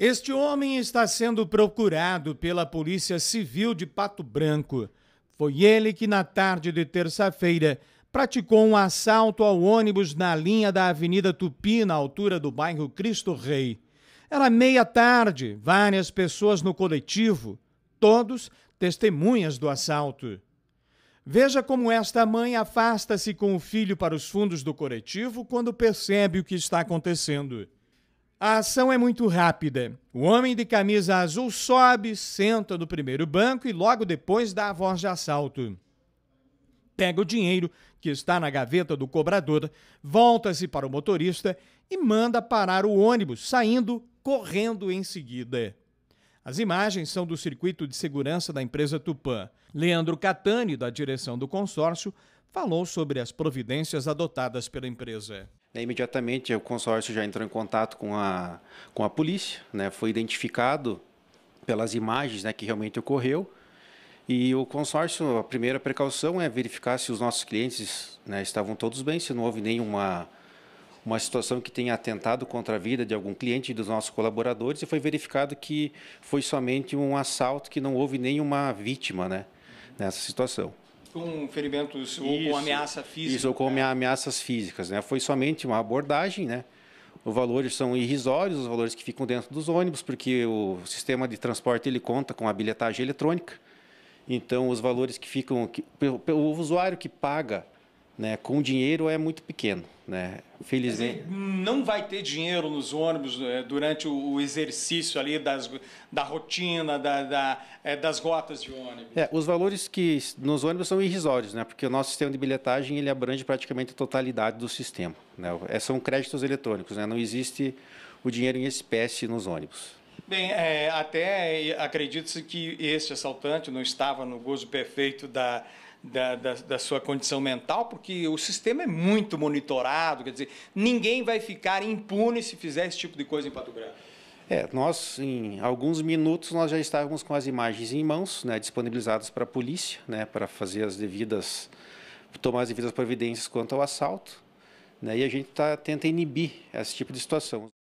Este homem está sendo procurado pela Polícia Civil de Pato Branco. Foi ele que, na tarde de terça-feira, praticou um assalto ao ônibus na linha da Avenida Tupi, na altura do bairro Cristo Rei. Era meia-tarde, várias pessoas no coletivo, todos testemunhas do assalto. Veja como esta mãe afasta-se com o filho para os fundos do coletivo quando percebe o que está acontecendo. A ação é muito rápida. O homem de camisa azul sobe, senta no primeiro banco e logo depois dá a voz de assalto. Pega o dinheiro que está na gaveta do cobrador, volta-se para o motorista e manda parar o ônibus, saindo correndo em seguida. As imagens são do circuito de segurança da empresa Tupã. Leandro Catani, da direção do consórcio, falou sobre as providências adotadas pela empresa. Né, imediatamente o consórcio já entrou em contato com a, com a polícia, né? foi identificado pelas imagens né, que realmente ocorreu. E o consórcio, a primeira precaução é verificar se os nossos clientes né, estavam todos bem, se não houve nenhuma uma situação que tenha atentado contra a vida de algum cliente dos nossos colaboradores e foi verificado que foi somente um assalto que não houve nenhuma vítima né, nessa situação com ferimentos isso, ou com ameaça física. Isso, ou com ameaças físicas. Né? Foi somente uma abordagem, né? Os valores são irrisórios, os valores que ficam dentro dos ônibus, porque o sistema de transporte ele conta com a bilhetagem eletrônica. Então, os valores que ficam... Que, o usuário que paga né, com dinheiro é muito pequeno. Né? Felizmente. É, não vai ter dinheiro nos ônibus é, durante o exercício ali das, da rotina, da, da é, das rotas de ônibus. É, os valores que nos ônibus são irrisórios, né? porque o nosso sistema de bilhetagem ele abrange praticamente a totalidade do sistema. Né? É, são créditos eletrônicos, né? não existe o dinheiro em espécie nos ônibus. Bem, é, até acredita-se que este assaltante não estava no gozo perfeito da da, da, da, sua condição mental, porque o sistema é muito monitorado, quer dizer, ninguém vai ficar impune se fizer esse tipo de coisa em Pato Grande. É, nós em alguns minutos nós já estávamos com as imagens em mãos, né, disponibilizadas para a polícia, né, para fazer as devidas, tomar as devidas providências quanto ao assalto, né, e a gente tá, tenta inibir esse tipo de situação.